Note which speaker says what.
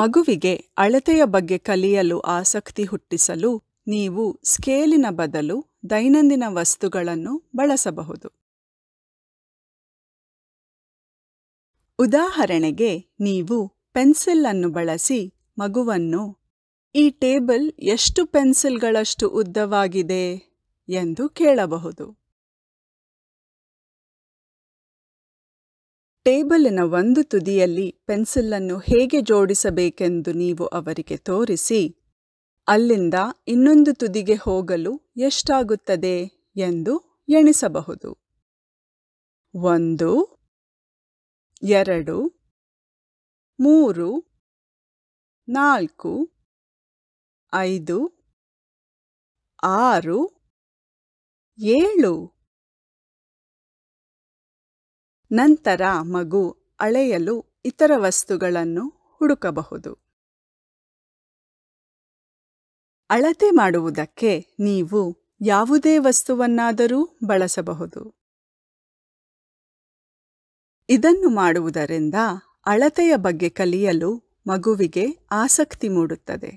Speaker 1: ಮಗುವಿಗೆ ಅಳತೆಯ ಬಗ್ಗೆ ಕಲಿಯಲು ಆಸಕ್ತಿ ಹುಟ್ಟಿಸಲು ನೀವು ಸ್ಕೇಲಿನ ಬದಲು ದೈನಂದಿನ ವಸ್ತುಗಳನ್ನು ಬಳಸಬಹುದು ಉದಾಹರಣೆಗೆ ನೀವು ಪೆನ್ಸಿಲ್ ಅನ್ನು ಬಳಸಿ ಮಗುವನ್ನು ಈ ಟೇಬಲ್ ಎಷ್ಟು ಪೆನ್ಸಿಲ್ಗಳಷ್ಟು ಉದ್ದವಾಗಿದೆ ಎಂದು ಕೇಳಬಹುದು ಟೇಬಲಿನ ಒಂದು ತುದಿಯಲ್ಲಿ ಪೆನ್ಸಿಲನ್ನು ಹೇಗೆ ಜೋಡಿಸಬೇಕೆಂದು ನೀವು ಅವರಿಗೆ ತೋರಿಸಿ ಅಲ್ಲಿಂದ ಇನ್ನೊಂದು ತುದಿಗೆ ಹೋಗಲು ಎಷ್ಟಾಗುತ್ತದೆ ಎಂದು ಎಣಿಸಬಹುದು ಒಂದು ಎರಡು
Speaker 2: ಮೂರು ನಾಲ್ಕು ಐದು ಆರು ಏಳು ನಂತರ ಮಗು ಅಳೆಯಲು ಇತರ
Speaker 1: ವಸ್ತುಗಳನ್ನು ಹುಡುಕಬಹುದು ಅಳತೆ ಮಾಡುವುದಕ್ಕೆ ನೀವು ಯಾವುದೇ ವಸ್ತುವನ್ನಾದರೂ ಬಳಸಬಹುದು ಇದನ್ನು ಮಾಡುವುದರಿಂದ ಅಳತೆಯ ಬಗ್ಗೆ ಕಲಿಯಲು ಮಗುವಿಗೆ ಆಸಕ್ತಿ ಮೂಡುತ್ತದೆ